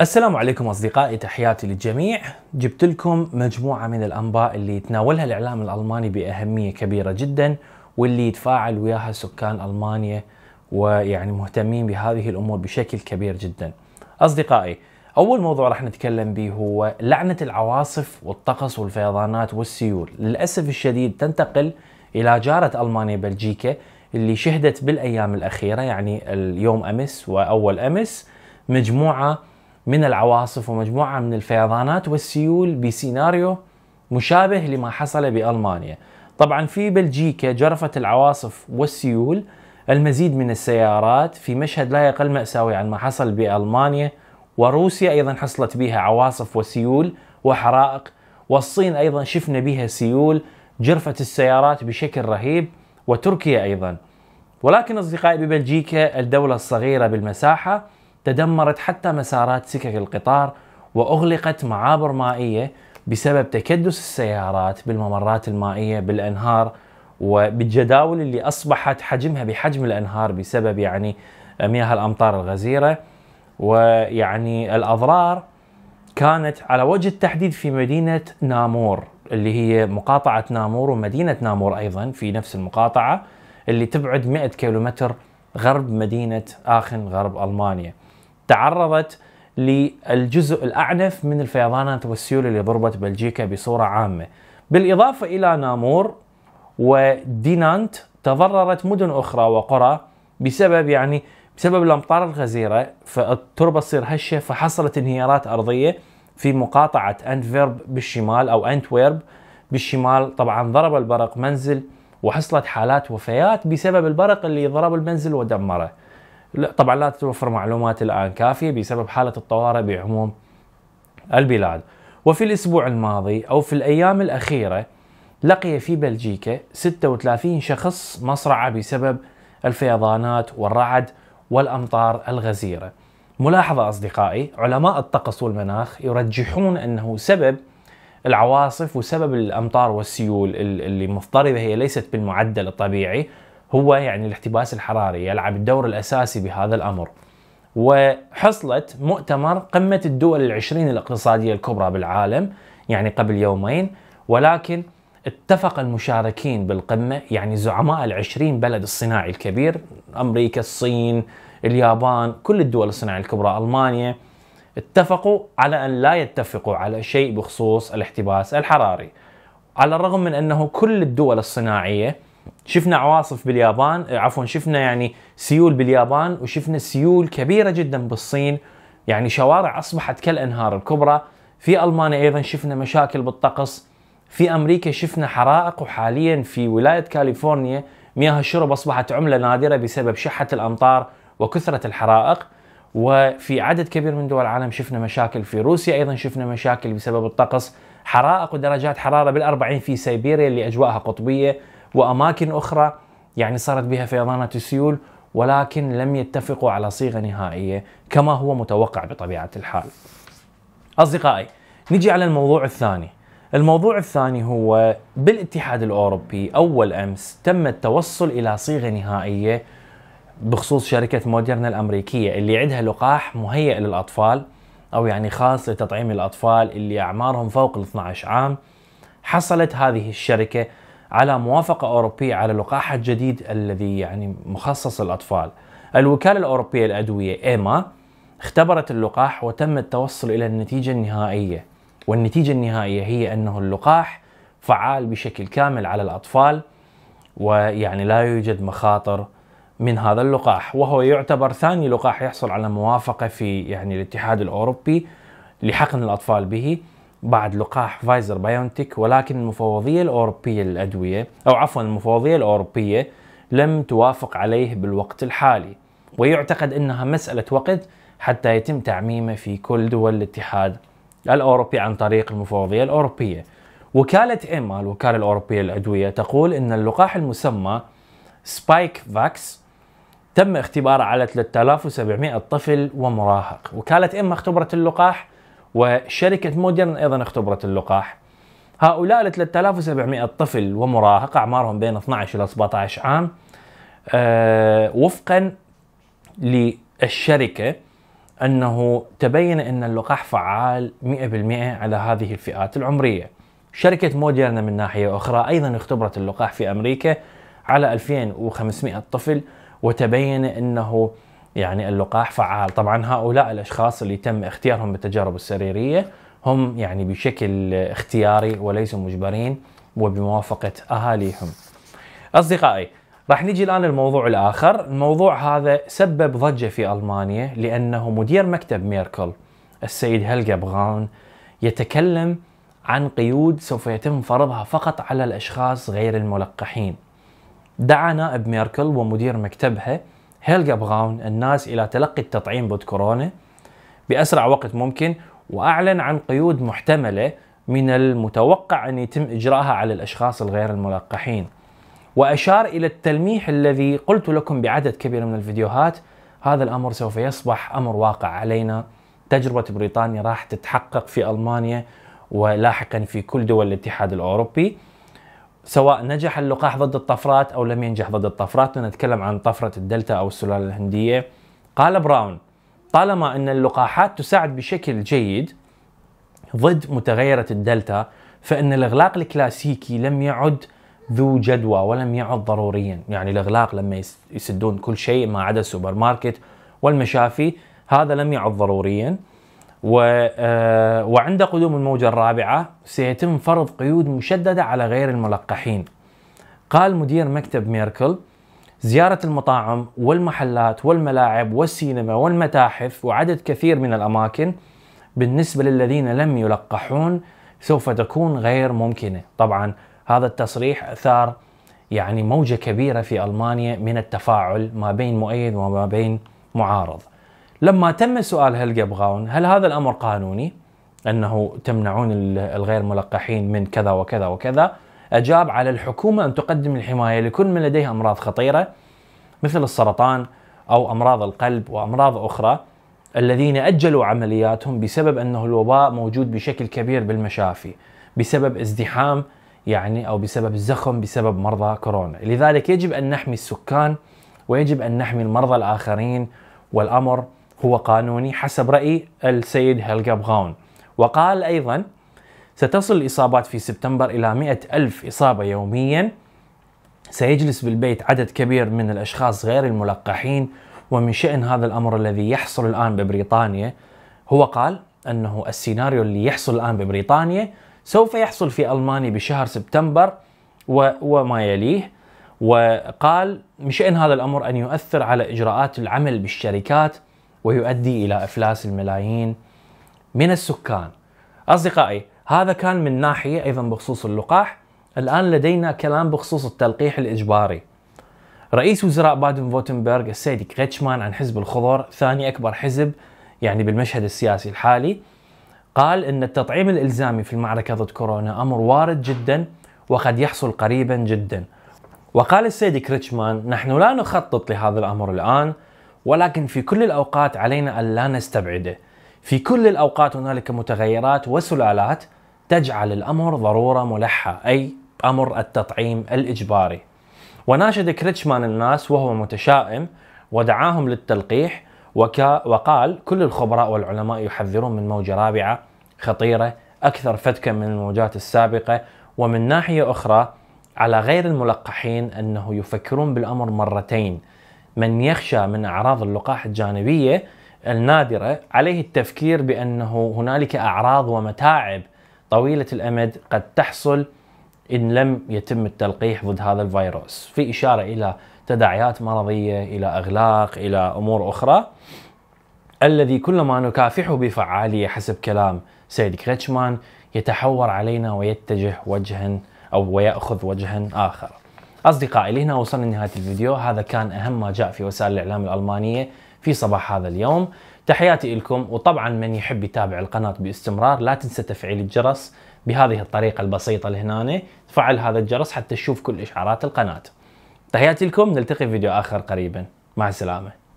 السلام عليكم اصدقائي تحياتي للجميع جبت لكم مجموعه من الانباء اللي يتناولها الاعلام الالماني باهميه كبيره جدا واللي يتفاعل وياها سكان المانيا ويعني مهتمين بهذه الامور بشكل كبير جدا اصدقائي اول موضوع راح نتكلم به هو لعنه العواصف والطقس والفيضانات والسيول للاسف الشديد تنتقل الى جاره المانيا بلجيكا اللي شهدت بالايام الاخيره يعني اليوم امس واول امس مجموعه من العواصف ومجموعة من الفيضانات والسيول بسيناريو مشابه لما حصل بألمانيا طبعا في بلجيكا جرفت العواصف والسيول المزيد من السيارات في مشهد لا يقل مأساوي عن ما حصل بألمانيا وروسيا أيضا حصلت بها عواصف وسيول وحرائق والصين أيضا شفنا بها سيول جرفت السيارات بشكل رهيب وتركيا أيضا ولكن أصدقائي ببلجيكا الدولة الصغيرة بالمساحة تدمرت حتى مسارات سكك القطار وأغلقت معابر مائية بسبب تكدس السيارات بالممرات المائية بالأنهار وبالجداول اللي أصبحت حجمها بحجم الأنهار بسبب يعني مياه الأمطار الغزيرة ويعني الأضرار كانت على وجه التحديد في مدينة نامور اللي هي مقاطعة نامور ومدينة نامور أيضا في نفس المقاطعة اللي تبعد 100 كيلومتر غرب مدينة آخن غرب ألمانيا تعرضت للجزء الأعنف من الفيضانات والسيول اللي ضربت بلجيكا بصورة عامة بالإضافة إلى نامور ودينانت تضررت مدن أخرى وقرى بسبب يعني بسبب الأمطار الغزيرة فالتربة تصير هشة فحصلت انهيارات أرضية في مقاطعة أنتفيرب بالشمال أو أنتويرب بالشمال طبعا ضرب البرق منزل وحصلت حالات وفيات بسبب البرق اللي ضرب المنزل ودمره طبعا لا تتوفر معلومات الآن كافية بسبب حالة الطوارئ بعموم البلاد وفي الأسبوع الماضي أو في الأيام الأخيرة لقي في بلجيكا 36 شخص مصرعة بسبب الفيضانات والرعد والأمطار الغزيرة ملاحظة أصدقائي علماء الطقس والمناخ يرجحون أنه سبب العواصف وسبب الأمطار والسيول اللي مضطربه هي ليست بالمعدل الطبيعي هو يعني الاحتباس الحراري يلعب الدور الأساسي بهذا الأمر وحصلت مؤتمر قمة الدول العشرين الاقتصادية الكبرى بالعالم يعني قبل يومين ولكن اتفق المشاركين بالقمة يعني زعماء العشرين بلد الصناعي الكبير أمريكا الصين اليابان كل الدول الصناعية الكبرى ألمانيا اتفقوا على أن لا يتفقوا على شيء بخصوص الاحتباس الحراري على الرغم من أنه كل الدول الصناعية شفنا عواصف باليابان آه، عفوا شفنا يعني سيول باليابان وشفنا سيول كبيره جدا بالصين يعني شوارع اصبحت كالانهار الكبرى في المانيا ايضا شفنا مشاكل بالطقس في امريكا شفنا حرائق وحاليا في ولايه كاليفورنيا مياه الشرب اصبحت عمله نادره بسبب شحه الامطار وكثره الحرائق وفي عدد كبير من دول العالم شفنا مشاكل في روسيا ايضا شفنا مشاكل بسبب الطقس حرائق ودرجات حراره بالأربعين في سيبيريا اللي اجواءها قطبيه وأماكن أخرى يعني صارت بها فيضانات السيول ولكن لم يتفقوا على صيغة نهائية كما هو متوقع بطبيعة الحال أصدقائي نجي على الموضوع الثاني الموضوع الثاني هو بالاتحاد الأوروبي أول أمس تم التوصل إلى صيغة نهائية بخصوص شركة موديرنا الأمريكية اللي عندها لقاح مهيئ للأطفال أو يعني خاص لتطعيم الأطفال اللي أعمارهم فوق ال 12 عام حصلت هذه الشركة على موافقة أوروبية على اللقاح الجديد الذي يعني مخصص الأطفال الوكالة الأوروبية للأدوية إيما اختبرت اللقاح وتم التوصل إلى النتيجة النهائية والنتيجة النهائية هي أنه اللقاح فعال بشكل كامل على الأطفال ويعني لا يوجد مخاطر من هذا اللقاح وهو يعتبر ثاني لقاح يحصل على موافقة في يعني الاتحاد الأوروبي لحقن الأطفال به بعد لقاح فايزر بايونتك ولكن المفوضية الأوروبية للأدوية أو عفوا المفوضية الأوروبية لم توافق عليه بالوقت الحالي ويعتقد أنها مسألة وقت حتى يتم تعميمه في كل دول الاتحاد الأوروبي عن طريق المفوضية الأوروبية وكالة إيما الوكالة الأوروبية للأدوية تقول أن اللقاح المسمى سبايك فاكس تم اختباره على 3700 طفل ومراهق وكالة إما اختبرت اللقاح وشركة موديرن أيضا اختبرت اللقاح هؤلاء ال 3700 طفل ومراهق أعمارهم بين 12 إلى 17 عام آه، وفقا للشركة أنه تبين أن اللقاح فعال 100% على هذه الفئات العمرية شركة موديرنا من ناحية أخرى أيضا اختبرت اللقاح في أمريكا على 2500 طفل وتبين أنه يعني اللقاح فعال طبعا هؤلاء الأشخاص اللي تم اختيارهم بالتجارب السريرية هم يعني بشكل اختياري وليسوا مجبرين وبموافقة أهاليهم أصدقائي راح نجي الآن الموضوع الآخر الموضوع هذا سبب ضجة في ألمانيا لأنه مدير مكتب ميركل السيد هلجا براون يتكلم عن قيود سوف يتم فرضها فقط على الأشخاص غير الملقحين دعا نائب ميركل ومدير مكتبها هيلجا براون الناس إلى تلقي التطعيم ضد كورونا بأسرع وقت ممكن وأعلن عن قيود محتملة من المتوقع أن يتم إجراءها على الأشخاص الغير الملقحين وأشار إلى التلميح الذي قلت لكم بعدد كبير من الفيديوهات هذا الأمر سوف يصبح أمر واقع علينا تجربة بريطانيا راح تتحقق في ألمانيا ولاحقا في كل دول الاتحاد الأوروبي سواء نجح اللقاح ضد الطفرات او لم ينجح ضد الطفرات ونتكلم عن طفره الدلتا او السلاله الهنديه قال براون طالما ان اللقاحات تساعد بشكل جيد ضد متغيره الدلتا فان الاغلاق الكلاسيكي لم يعد ذو جدوى ولم يعد ضروريا يعني الاغلاق لما يسدون كل شيء ما عدا السوبر ماركت والمشافي هذا لم يعد ضروريا و آه، وعند قدوم الموجة الرابعة سيتم فرض قيود مشددة على غير الملقحين قال مدير مكتب ميركل زيارة المطاعم والمحلات والملاعب والسينما والمتاحف وعدد كثير من الأماكن بالنسبة للذين لم يلقحون سوف تكون غير ممكنة طبعا هذا التصريح أثار يعني موجة كبيرة في ألمانيا من التفاعل ما بين مؤيد وما بين معارض لما تم سؤال هل يبغون هل هذا الامر قانوني؟ انه تمنعون الغير ملقحين من كذا وكذا وكذا اجاب على الحكومه ان تقدم الحمايه لكل من لديه امراض خطيره مثل السرطان او امراض القلب وامراض اخرى الذين اجلوا عملياتهم بسبب انه الوباء موجود بشكل كبير بالمشافي بسبب ازدحام يعني او بسبب زخم بسبب مرضى كورونا، لذلك يجب ان نحمي السكان ويجب ان نحمي المرضى الاخرين والامر هو قانوني حسب رأي السيد هيلغا بغاون وقال أيضا ستصل الإصابات في سبتمبر إلى مئة ألف إصابة يوميا سيجلس بالبيت عدد كبير من الأشخاص غير الملقحين ومن شأن هذا الأمر الذي يحصل الآن ببريطانيا هو قال أنه السيناريو اللي يحصل الآن ببريطانيا سوف يحصل في ألمانيا بشهر سبتمبر وما يليه وقال من شأن هذا الأمر أن يؤثر على إجراءات العمل بالشركات ويؤدي الى افلاس الملايين من السكان. اصدقائي هذا كان من ناحيه ايضا بخصوص اللقاح، الان لدينا كلام بخصوص التلقيح الاجباري. رئيس وزراء بادن فوتنبرغ السيد كريتشمان عن حزب الخضر ثاني اكبر حزب يعني بالمشهد السياسي الحالي قال ان التطعيم الالزامي في المعركه ضد كورونا امر وارد جدا وقد يحصل قريبا جدا. وقال السيد كريتشمان نحن لا نخطط لهذا الامر الان ولكن في كل الأوقات علينا أن لا نستبعده في كل الأوقات هنالك متغيرات وسلالات تجعل الأمر ضرورة ملحة أي أمر التطعيم الإجباري وناشد كريتشمان الناس وهو متشائم ودعاهم للتلقيح وقال كل الخبراء والعلماء يحذرون من موجة رابعة خطيرة أكثر فتكا من الموجات السابقة ومن ناحية أخرى على غير الملقحين أنه يفكرون بالأمر مرتين من يخشى من أعراض اللقاح الجانبية النادرة عليه التفكير بأنه هنالك أعراض ومتاعب طويلة الأمد قد تحصل إن لم يتم التلقيح ضد هذا الفيروس في إشارة إلى تداعيات مرضية إلى أغلاق إلى أمور أخرى الذي كلما نكافحه بفعالية حسب كلام سيد كريتشمان يتحور علينا ويتجه وجها أو ويأخذ وجها آخر أصدقائي لهنا وصلنا لنهاية الفيديو هذا كان أهم ما جاء في وسائل الإعلام الألمانية في صباح هذا اليوم تحياتي لكم وطبعا من يحب يتابع القناة باستمرار لا تنسى تفعيل الجرس بهذه الطريقة البسيطة لهنا تفعل هذا الجرس حتى تشوف كل إشعارات القناة تحياتي لكم نلتقي في فيديو آخر قريبا مع السلامة